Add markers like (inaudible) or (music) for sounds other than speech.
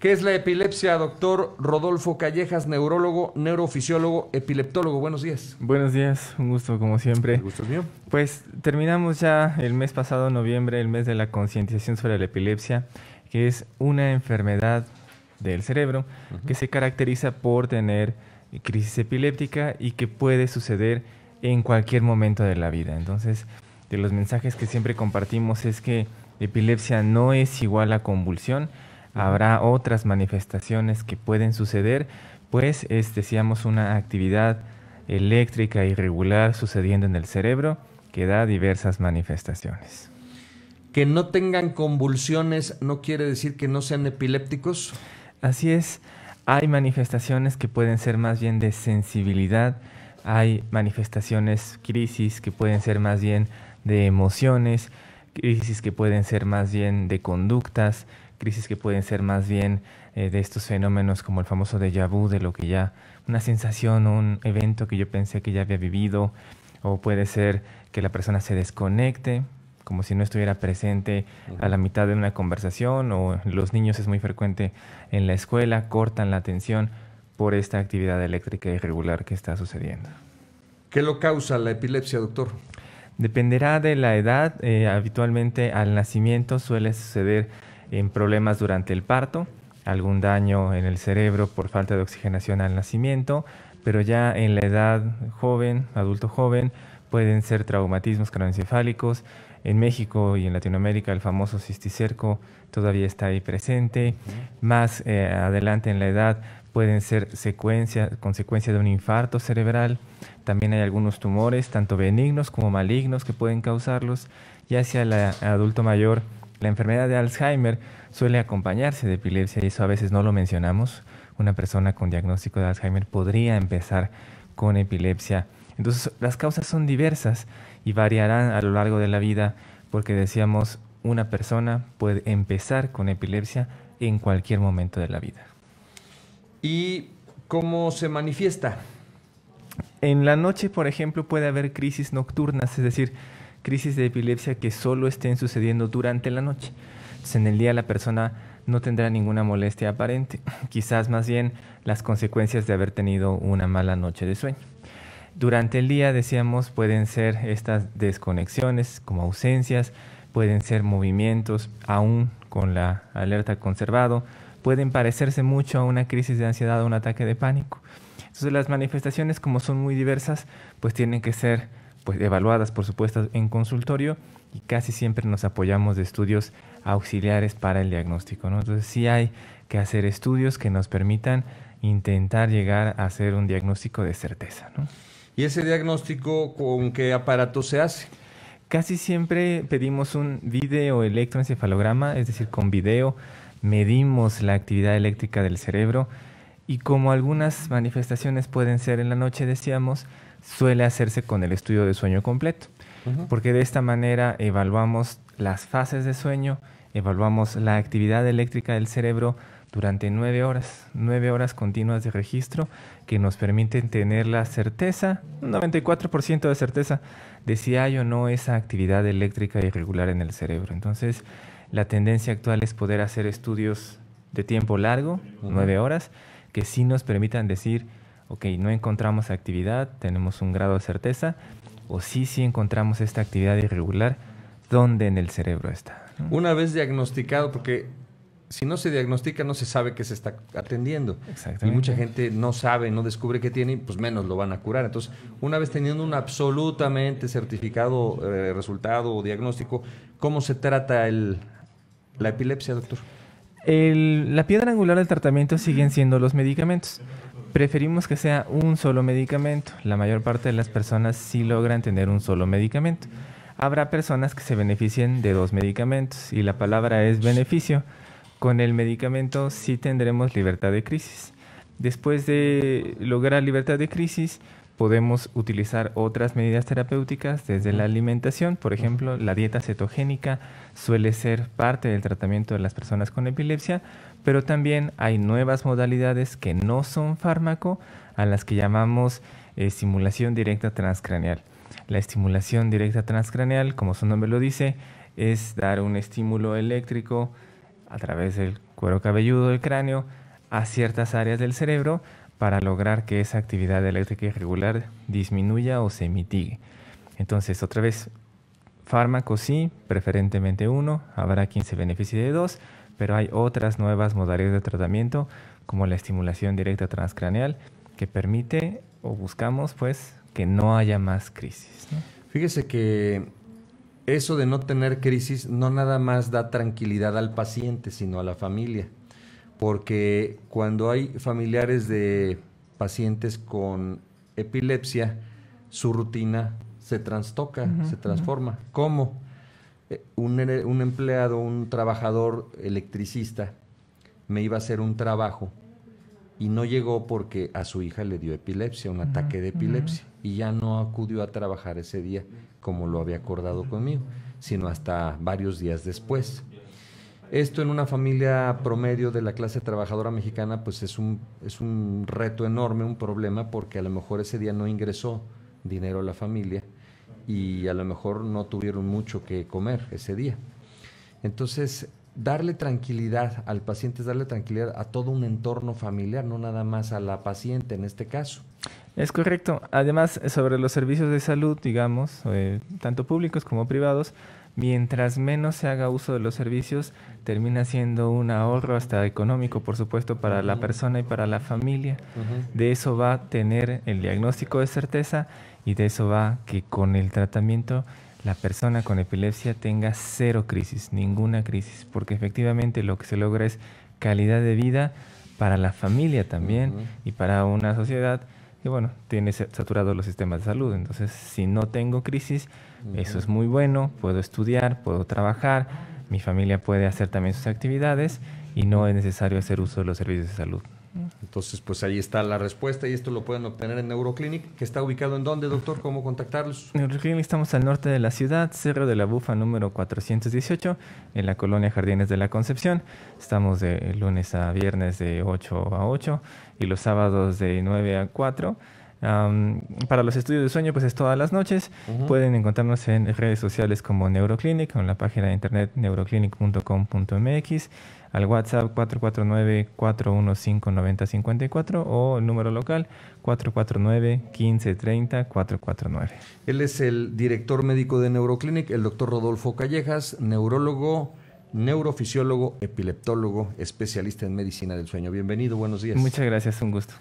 ¿Qué es la epilepsia, doctor Rodolfo Callejas, neurólogo, neurofisiólogo, epileptólogo? Buenos días. Buenos días, un gusto como siempre. gusto mío. Pues terminamos ya el mes pasado, noviembre, el mes de la concientización sobre la epilepsia, que es una enfermedad del cerebro que se caracteriza por tener crisis epiléptica y que puede suceder en cualquier momento de la vida. Entonces, de los mensajes que siempre compartimos es que epilepsia no es igual a convulsión habrá otras manifestaciones que pueden suceder, pues es, este, decíamos, una actividad eléctrica irregular sucediendo en el cerebro que da diversas manifestaciones. Que no tengan convulsiones no quiere decir que no sean epilépticos. Así es, hay manifestaciones que pueden ser más bien de sensibilidad, hay manifestaciones, crisis que pueden ser más bien de emociones, crisis que pueden ser más bien de conductas, crisis que pueden ser más bien eh, de estos fenómenos como el famoso déjà vu, de lo que ya, una sensación, un evento que yo pensé que ya había vivido, o puede ser que la persona se desconecte, como si no estuviera presente a la mitad de una conversación, o los niños es muy frecuente en la escuela, cortan la atención por esta actividad eléctrica irregular que está sucediendo. ¿Qué lo causa la epilepsia, doctor? Dependerá de la edad. Eh, habitualmente al nacimiento suele suceder en problemas durante el parto, algún daño en el cerebro por falta de oxigenación al nacimiento, pero ya en la edad joven, adulto joven, pueden ser traumatismos craneoencefálicos. En México y en Latinoamérica el famoso cisticerco todavía está ahí presente. Más eh, adelante en la edad pueden ser consecuencia de un infarto cerebral. También hay algunos tumores, tanto benignos como malignos, que pueden causarlos. Ya hacia el adulto mayor la enfermedad de Alzheimer suele acompañarse de epilepsia y eso a veces no lo mencionamos. Una persona con diagnóstico de Alzheimer podría empezar con epilepsia. Entonces las causas son diversas y variarán a lo largo de la vida porque decíamos una persona puede empezar con epilepsia en cualquier momento de la vida. ¿Y cómo se manifiesta? En la noche, por ejemplo, puede haber crisis nocturnas, es decir, crisis de epilepsia que solo estén sucediendo durante la noche. Entonces, en el día la persona no tendrá ninguna molestia aparente, (laughs) quizás más bien las consecuencias de haber tenido una mala noche de sueño. Durante el día, decíamos, pueden ser estas desconexiones como ausencias, pueden ser movimientos, aún con la alerta conservado, pueden parecerse mucho a una crisis de ansiedad o un ataque de pánico. Entonces las manifestaciones, como son muy diversas, pues tienen que ser pues, evaluadas por supuesto en consultorio y casi siempre nos apoyamos de estudios auxiliares para el diagnóstico. ¿no? Entonces sí hay que hacer estudios que nos permitan intentar llegar a hacer un diagnóstico de certeza. ¿no? ¿Y ese diagnóstico con qué aparato se hace? Casi siempre pedimos un video electroencefalograma, es decir, con video medimos la actividad eléctrica del cerebro y como algunas manifestaciones pueden ser en la noche, decíamos, suele hacerse con el estudio de sueño completo, porque de esta manera evaluamos las fases de sueño, evaluamos la actividad eléctrica del cerebro durante nueve horas, nueve horas continuas de registro que nos permiten tener la certeza, un 94% de certeza, de si hay o no esa actividad eléctrica irregular en el cerebro. Entonces, la tendencia actual es poder hacer estudios de tiempo largo, nueve horas, que sí nos permitan decir ok, no encontramos actividad, tenemos un grado de certeza, o sí, sí encontramos esta actividad irregular, ¿dónde en el cerebro está? Una vez diagnosticado, porque si no se diagnostica, no se sabe que se está atendiendo. Exactamente. Y mucha gente no sabe, no descubre que tiene, pues menos lo van a curar. Entonces, una vez teniendo un absolutamente certificado eh, resultado o diagnóstico, ¿cómo se trata el, la epilepsia, doctor? la piedra angular del tratamiento siguen siendo los medicamentos preferimos que sea un solo medicamento. La mayor parte de las personas sí logran tener un solo medicamento. Habrá personas que se beneficien de dos medicamentos y la palabra es beneficio. Con el medicamento sí tendremos libertad de crisis. Después de lograr libertad de crisis, podemos utilizar otras medidas terapéuticas desde la alimentación. Por ejemplo, la dieta cetogénica suele ser parte del tratamiento de las personas con epilepsia, pero también hay nuevas modalidades que no son fármaco, a las que llamamos eh, estimulación directa transcraneal. La estimulación directa transcraneal, como su nombre lo dice, es dar un estímulo eléctrico a través del cuero cabelludo del cráneo a ciertas áreas del cerebro para lograr que esa actividad eléctrica irregular disminuya o se mitigue. Entonces, otra vez, fármacos sí, preferentemente uno, habrá quien se beneficie de dos, pero hay otras nuevas modalidades de tratamiento, como la estimulación directa transcraneal, que permite o buscamos pues que no haya más crisis. Fíjese que eso de no tener crisis no nada más da tranquilidad al paciente, sino a la familia porque cuando hay familiares de pacientes con epilepsia, su rutina se trastoca, se transforma. como ¿Cómo? Eh, un, empleado, un trabajador electricista me iba a hacer un trabajo y no llegó porque a su hija le dio epilepsia, un ataque de epilepsia, y ya no acudió a trabajar ese día como lo había acordado conmigo, sino hasta varios días después. Esto en una familia promedio de la clase trabajadora mexicana, pues es un, es un reto enorme, un problema, porque a lo mejor ese día no ingresó dinero a la familia y a lo mejor no tuvieron mucho que comer ese día. Entonces, darle tranquilidad al paciente es darle tranquilidad a todo un entorno familiar, no nada más a la paciente en este caso. Es correcto. Además, sobre los servicios de salud, digamos, eh, tanto públicos como privados, mientras menos se haga uso de los servicios, termina siendo un ahorro hasta económico, por supuesto, para la persona y para la familia. De eso va a tener el diagnóstico de certeza y de eso va que con el tratamiento la persona con epilepsia tenga cero crisis, ninguna crisis, porque efectivamente lo que se logra es calidad de vida para la familia también y para una sociedad bueno, tiene saturados los sistemas de salud. Entonces, si no tengo crisis, eso es muy bueno, puedo estudiar, puedo trabajar, mi familia puede hacer también sus actividades y no es necesario hacer uso de los servicios de salud. Entonces, pues ahí está la respuesta y esto lo pueden obtener en Neuroclinic, que está ubicado en dónde, doctor, cómo contactarlos. Neuroclinic estamos al norte de la ciudad, Cerro de la Bufa número 418, en la colonia Jardines de la Concepción. Estamos de lunes a viernes de 8 a 8 y los sábados de 9 a 4 para los estudios de sueño, pues es todas las noches. Pueden encontrarnos en redes sociales como Neuroclinic, en la página de internet neuroclinic.com.mx, al WhatsApp 449-415-9054 o el número local 449-1530-449. Él es el director médico de Neuroclinic, el doctor Rodolfo Callejas, neurólogo neurofisiólogo, epileptólogo, especialista en medicina del sueño. Bienvenido, buenos días. Muchas gracias, un gusto.